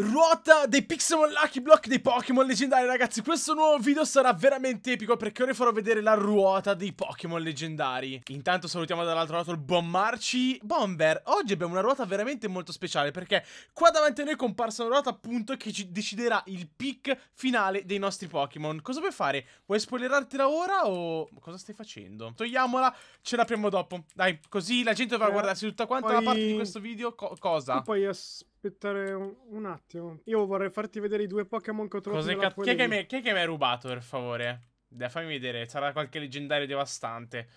Ruota dei Pixelmon Lucky Block dei Pokémon leggendari ragazzi Questo nuovo video sarà veramente epico perché ora farò vedere la ruota dei Pokémon leggendari Intanto salutiamo dall'altro lato il buon Marci Bomber Oggi abbiamo una ruota veramente molto speciale perché qua davanti a noi è comparsa una ruota appunto che ci deciderà il pick finale dei nostri Pokémon Cosa vuoi fare? Vuoi spoilerartela ora o cosa stai facendo? Togliamola, ce l'apriamo dopo Dai, così la gente va a eh, guardarsi tutta quanta poi... la parte di questo video co Cosa? E poi io aspettare un, un, attimo. Io vorrei farti vedere i due Pokémon che ho trovato Cose nella tua che, che, mi, che, che mi hai rubato, per favore? Dai, fammi vedere. Sarà qualche leggendario devastante.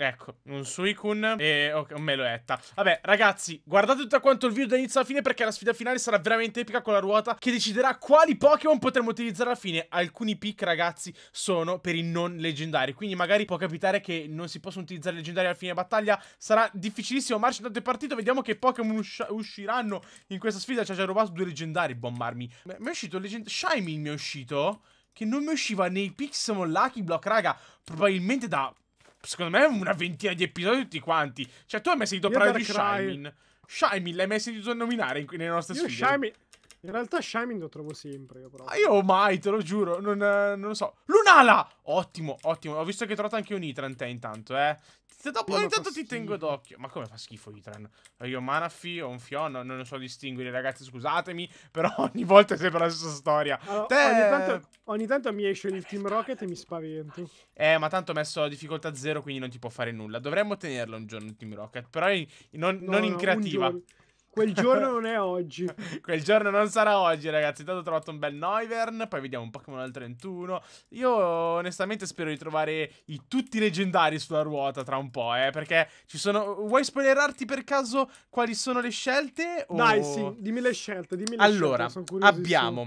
Ecco, un Suicune e okay, un Meloetta. Vabbè, ragazzi, guardate tutto quanto il video da inizio alla fine perché la sfida finale sarà veramente epica con la ruota che deciderà quali Pokémon potremo utilizzare alla fine. Alcuni pick, ragazzi, sono per i non leggendari, quindi magari può capitare che non si possono utilizzare leggendari alla fine battaglia. Sarà difficilissimo, marci tanto è partito, vediamo che Pokémon usci usciranno in questa sfida. Ci ha già rubato due leggendari, bombarmi. Mi è uscito leggendario... Shiming mi è uscito? Che non mi usciva nei Pixelmon Lucky Block, raga, probabilmente da secondo me una ventina di episodi tutti quanti. Cioè, tu hai mai sentito parlare di Shymin? Shymin l'hai mai sentito nominare in, nelle nostre io sfide? Shymin... In realtà Shining lo trovo sempre. Io, ah, io mai, te lo giuro. Non, non, lo so. Lunala! Ottimo, ottimo. Ho visto che hai trovato anche un Itran te intanto, eh. Se dopo ogni tanto ti tengo d'occhio. Ma come fa schifo Itran? Io Manafi o un Fion, non lo so distinguere, ragazzi, scusatemi. Però ogni volta è sempre la stessa storia. Allora, te... ogni, tanto, ogni, tanto, mi esce il Team Rocket e mi spavento. Eh, ma tanto ho messo difficoltà zero, quindi non ti può fare nulla. Dovremmo tenerlo un giorno il Team Rocket. Però in, non, no, non, in creativa. Quel giorno non è oggi. Quel giorno non sarà oggi, ragazzi. Intanto ho trovato un bel Noivern. Poi vediamo un Pokémon al 31. Io onestamente spero di trovare i tutti leggendari sulla ruota tra un po', eh. Perché ci sono. Vuoi spoilerarti per caso quali sono le scelte? O... Dai, sì, dimmi le scelte. Dimmi le allora, scelte. Allora, abbiamo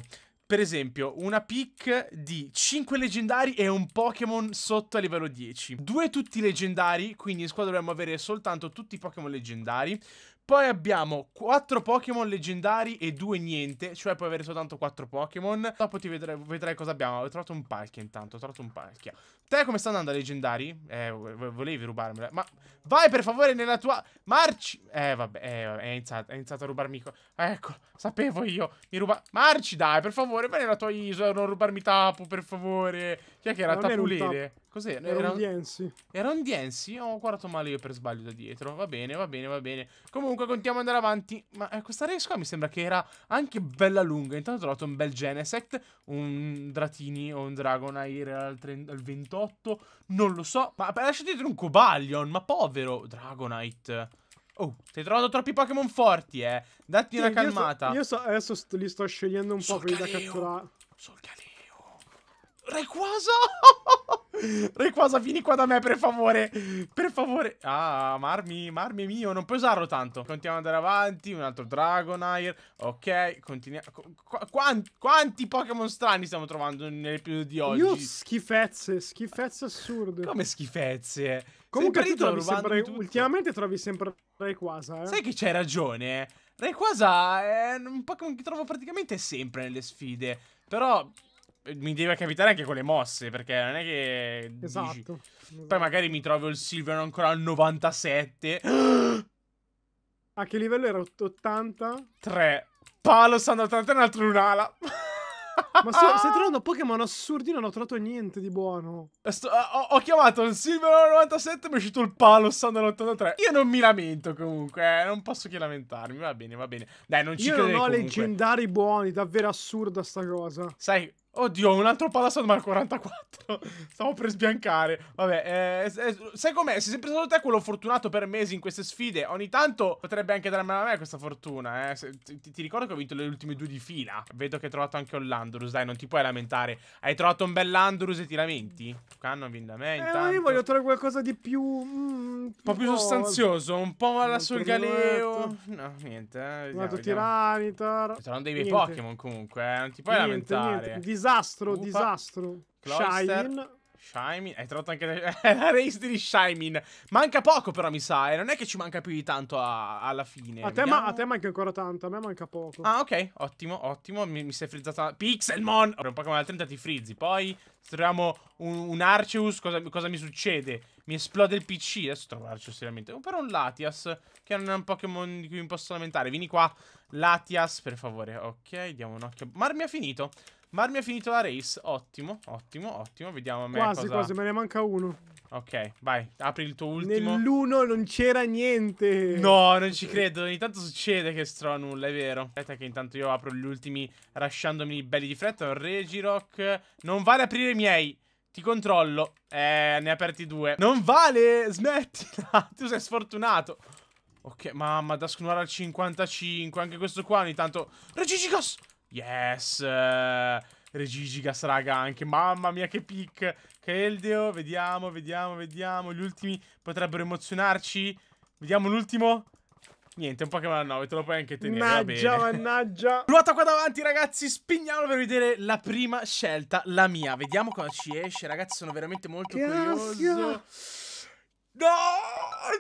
per esempio, una pick di 5 leggendari e un Pokémon sotto a livello 10. Due tutti leggendari, quindi in squadra dovremmo avere soltanto tutti i Pokémon leggendari. Poi abbiamo 4 Pokémon leggendari e 2 niente, cioè puoi avere soltanto 4 Pokémon. Dopo ti vedrai, vedrai cosa abbiamo. Ho trovato un Palkia intanto, ho trovato un Palkia. Te come sta andando a leggendari? Eh, volevi rubarmela. Ma vai per favore nella tua... Marci... Eh, vabbè, eh, vabbè è, iniziato, è iniziato a rubarmi... Ecco, sapevo io. Mi ruba... Marci, dai, per favore, vai nella tua isola, non rubarmi Tapu, per favore. Chi è che era? Tapulere? Cos'è? Era, un Diensi. Era un Diensi? Ho guardato male io per sbaglio da dietro. Va bene, va bene, va bene. Comunque, continuiamo ad andare avanti. Ma eh, questa race qua mi sembra che era anche bella lunga. Intanto ho trovato un bel Genesect, un Dratini o un Dragonair al, al 28. Non lo so. Ma lascia dietro un Cobalion, ma povero Dragonite. Oh, stai trovato troppi Pokémon forti, eh. Datti sì, una calmata. Io, so, io so, adesso li sto scegliendo un Sol po' quelli da catturare. Sul Galeo. Rayquaza! Requasa, vieni qua da me, per favore. Per favore. Ah, Marmi, Marmi è mio. Non puoi usarlo tanto. Continuiamo ad andare avanti. Un altro Dragonair. Ok, continuiamo. Qu quanti, quanti Pokémon strani stiamo trovando nell'episodio di oggi? Io schifezze, schifezze assurde. Come schifezze? Comunque tu trovi sempre, ultimamente trovi sempre Rayquaza, eh? Sai che c'hai ragione? Rayquaza è un Pokémon che trovo praticamente sempre nelle sfide. Però mi deve capitare anche con le mosse, perché non è che... Esatto. Dici... esatto. Poi magari mi trovo il Silvano ancora al 97. A che livello era? 80? 3. Palo, stanno 80 e un altro Lunala. Ma se, se trovano Pokémon assurdi non ho trovato niente di buono. Sto, ho, ho, chiamato il Silver 97 e mi è uscito il Palossan 83. Io non mi lamento comunque, eh, non posso che lamentarmi, va bene, va bene. Dai, non ci Io non ho comunque. leggendari buoni, davvero assurda sta cosa. Sai, Oddio, un altro palazzo al 44. Stavo per sbiancare. Vabbè, eh, eh, sai com'è? Sei sempre stato te quello fortunato per mesi in queste sfide. Ogni tanto potrebbe anche darmela a me questa fortuna, eh. Se, ti, ti, ricordo che ho vinto le ultime due di fila. Vedo che hai trovato anche un Landorus. Dai, non ti puoi lamentare. Hai trovato un bel Landorus e ti lamenti? Qua non viene da me, eh, intanto. Eh, io voglio trovare qualcosa di più... Mm, un po' più no, sostanzioso. Un po' alla sul galeo. No, niente. Eh. Vediamo, vediamo. Tiranitar. Saranno dei miei Pokémon comunque, eh. Non ti puoi niente, lamentare. Niente disastro, Upa. disastro. Shimin. Shaimin, hai trovato anche la race di Shimin. Manca poco però mi sa, eh. non è che ci manca più di tanto a... alla fine. A te, ma... a te, manca ancora tanto, a me manca poco. Ah ok, ottimo, ottimo, mi, mi sei frizzata. Pixelmon! Ora un Pokémon al 30 ti frizzi, poi se troviamo un, un Arceus, cosa, cosa, mi succede? Mi esplode il PC, adesso trovo Arceus seriamente. O però un Latias, che non è un Pokémon di cui mi posso lamentare. Vieni qua, Latias, per favore. Ok, diamo un occhio. Marmi ha finito. Marmi ha finito la race. Ottimo, ottimo, ottimo. Vediamo a me Quasi, cosa... quasi, me ne manca uno. Ok, vai, apri il tuo ultimo. Nell'uno non c'era niente. No, non ci credo. Ogni tanto succede che stro nulla, è vero. Aspetta che intanto io apro gli ultimi rasciandomi belli di fretta. Regirock. Non vale aprire i miei. Ti controllo. Eh, ne ha aperti due. Non vale, smettila. tu sei sfortunato. Ok, mamma, da scuola al 55. Anche questo qua ogni tanto. Regicicos! Yes! Eh, Regigigas, raga, anche. Mamma mia, che pick! Keldeo, vediamo, vediamo, vediamo. Gli ultimi potrebbero emozionarci. Vediamo l'ultimo. Niente, un Pokémon 9, te lo puoi anche tenere. Mannaggia, mannaggia. Ruota qua davanti, ragazzi. Spingiamolo per vedere la prima scelta, la mia. Vediamo cosa ci esce, ragazzi. Sono veramente molto Grazie. curioso. No!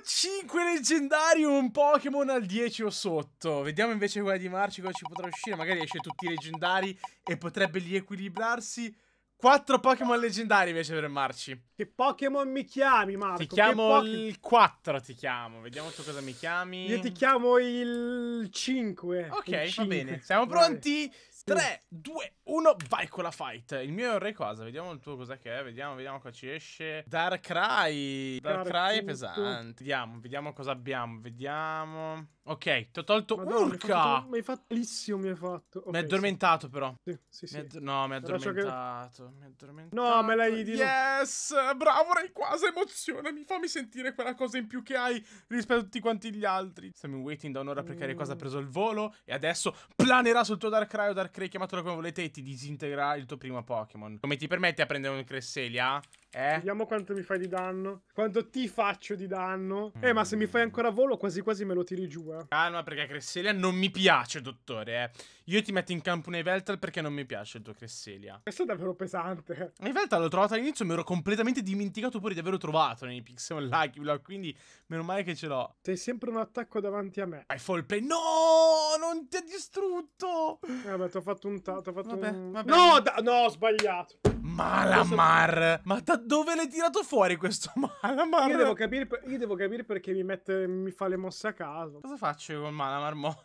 5 leggendari, un Pokémon al 10 o sotto. Vediamo invece quella di Marci cosa ci potrà uscire. Magari esce tutti i leggendari e potrebbe riequilibrarsi. 4 Pokémon leggendari invece per Marci. Che Pokémon mi chiami, Marco? Ti chiamo il 4, ti chiamo. Vediamo tu cosa mi chiami. Io ti chiamo il 5. Ok, il 5. va bene. Siamo pronti? Vai. 3, 2, 1, vai con la fight. Il mio è un re cosa? Vediamo il tuo cos'è che è. Vediamo, vediamo qua ci esce. Darkrai. Darkrai è pesante. Vediamo, vediamo cosa abbiamo. Vediamo. Ok, ti ho tolto. Madonna, Urca! Mi hai fatto malissimo, mi hai fatto. Okay, mi hai addormentato, sì. però. Sì, sì, sì. Mi add... No, mi ha addormentato. Che... Mi hai addormentato. No, me l'hai detto. Yes! Bravo, Ray, quasi emozione. Mi fammi sentire quella cosa in più che hai rispetto a tutti quanti gli altri. Stiamo in waiting da un'ora perché Ray mm. quasi ha mm. preso il volo. E adesso planerà sul tuo Darkrai o Darkrai, chiamatelo come volete, e ti disintegrerà il tuo primo Pokémon. Come ti permette a prendere un Cresselia? Eh? Vediamo quanto mi fai di danno. Quanto ti faccio di danno. Mm. Eh, ma se mi fai ancora volo, quasi quasi me lo tiri giù, eh. Calma, perché Cresselia non mi piace, dottore, eh. Io ti metto in campo un Eveltal perché non mi piace il tuo Cresselia. Questo è davvero pesante. Eveltal l'ho trovato all'inizio, mi ero completamente dimenticato pure di averlo trovato nei Pixel Lucky quindi meno male che ce l'ho. Sei sempre un attacco davanti a me. Hai fall play. No, non ti ha distrutto. Eh, vabbè, ti ho fatto un... Ho fatto vabbè, un... Vabbè. No, no, ho sbagliato. Malamar! Ma da dove l'hai tirato fuori questo Malamar? Io devo capire, io devo capire perché mi, mette, mi fa le mosse a caso. Cosa faccio io con Malamar mo?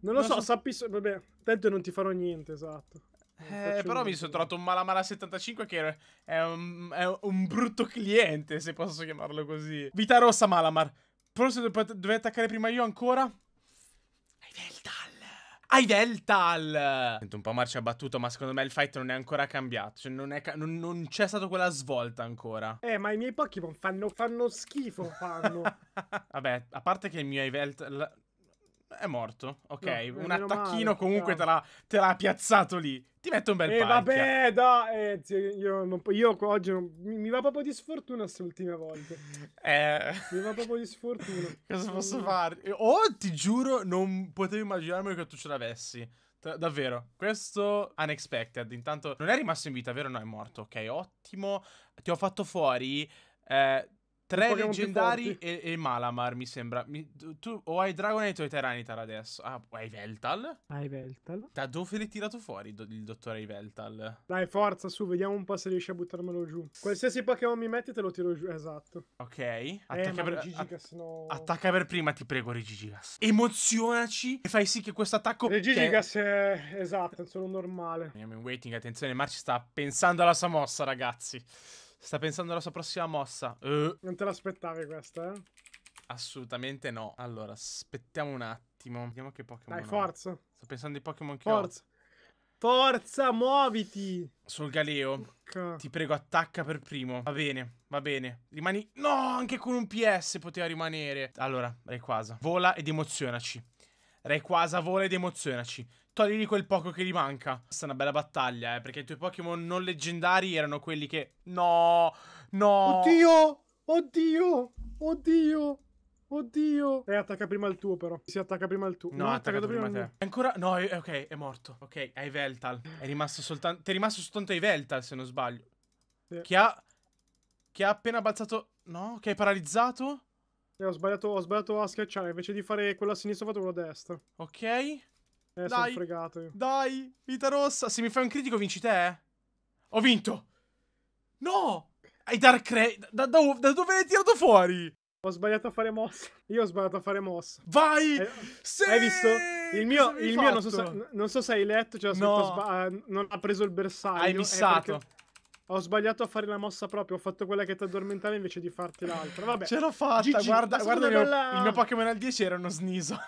Non lo non so, so, sappi... Vabbè, tanto non ti farò niente, esatto. Eh, però mi sono trovato un Malamara 75 che è un, è un, brutto cliente, se posso chiamarlo così. Vita rossa Malamar. Forse dovevi attaccare prima io ancora? Hai Delta. Ai Veltal! Sento un po' marcia battuto, ma secondo me il fight non è ancora cambiato. Cioè, non, c'è non, non stata quella svolta ancora. Eh, ma i miei Pokémon fanno, fanno schifo, fanno. Vabbè, a parte che il mio Ai è morto, ok. No, un eh, attacchino male, comunque te, l'ha, te, l'ha, piazzato lì. Ti metto un bel eh, E vabbè, dai. Eh, io, non, io oggi non, mi, mi, va proprio di sfortuna queste ultime volte. Eh. Mi va proprio di sfortuna. Cosa posso fare? Oh, ti giuro, non potevo immaginarmi che tu ce l'avessi. Davvero, questo unexpected. Intanto non è rimasto in vita, vero? No, è morto. Ok, ottimo. Ti ho fatto fuori. Eh, tre leggendari e, e, Malamar, mi sembra. Mi, tu, o hai Dragonite o hai Tyranitar adesso. Ah, hai Veltal. Hai Veltal. Da dove l'hai tirato fuori do, il dottore hai Veltal? Dai, forza, su, vediamo un po' se riesci a buttarmelo giù. Qualsiasi Pokémon mi metti te lo tiro giù, esatto. Ok. Eh, attacca, eh, per, Gigigas, a, no... attacca per prima, ti prego, Regigigas. Emozionaci e fai sì che questo attacco... Regigigas che... è... esatto, è solo normale. Andiamo in waiting, attenzione, Marci sta pensando alla sua mossa, ragazzi. Sta pensando alla sua prossima mossa. Uh. Non te l'aspettavi questa, eh? Assolutamente no. Allora, aspettiamo un attimo. Vediamo che Pokémon. Dai, forza. Sto pensando ai Pokémon che forza. ho. Forza, muoviti! Sul Galeo. Cacca. Ti prego, attacca per primo. Va bene, va bene. Rimani... No, anche con un PS poteva rimanere. Allora, Rayquaza. Vola ed emozionaci. Requasa vola ed emozionaci. Togli quel poco che gli manca. Questa è una bella battaglia, eh, perché i tuoi Pokémon non leggendari erano quelli che... No, no. Oddio, oddio, oddio. Oddio. E eh, attacca prima il tuo, però. Si attacca prima il tuo. No, ha attaccato prima, prima te. Ancora. No, eh, ok, è morto. Ok, hai Veltal. È rimasto soltanto. Ti è rimasto soltanto ai Veltal, se non sbaglio. Sì. Che ha. Che ha appena balzato. No, che è paralizzato. Eh, ho sbagliato, ho sbagliato a schiacciare. Invece di fare quella a sinistra, ho fatto quella a destra. Ok. Eh, sono fregato io. Dai, vita rossa. Se mi fai un critico, vinci te. Eh. Ho vinto. No! Hai Dark Ray. Da, da, da dove l'hai tirato fuori? Ho sbagliato a fare mossa. Io ho sbagliato a fare mossa. Vai! Eh, sì! Hai visto? Il mio, il mio non, so se, non, so se, hai letto, cioè, no. Eh, non ha preso il bersaglio. Hai eh, missato. Perché... Ho sbagliato a fare la mossa proprio. Ho fatto quella che ti addormentava invece di farti l'altra. Vabbè. Ce l'ho fatta. Gigi, guarda, guarda il, bella... il mio Pokémon al 10 era uno sniso.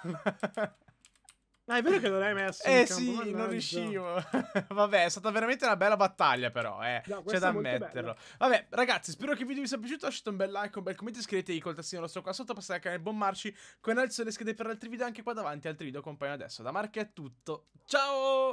Ah, è vero che non l'hai messo. Eh sì, Mannaggia. non riuscivo. Vabbè, è stata veramente una bella battaglia, però. Eh. No, C'è da ammetterlo. Vabbè, ragazzi, spero che il video vi sia piaciuto. Lasciate un bel like, un bel commento, iscrivetevi col tassino rosso qua sotto. Passate al canale Bommarci. Con alzo le schede per altri video anche qua davanti. Altri video compaiono adesso. Da Marca è tutto. Ciao!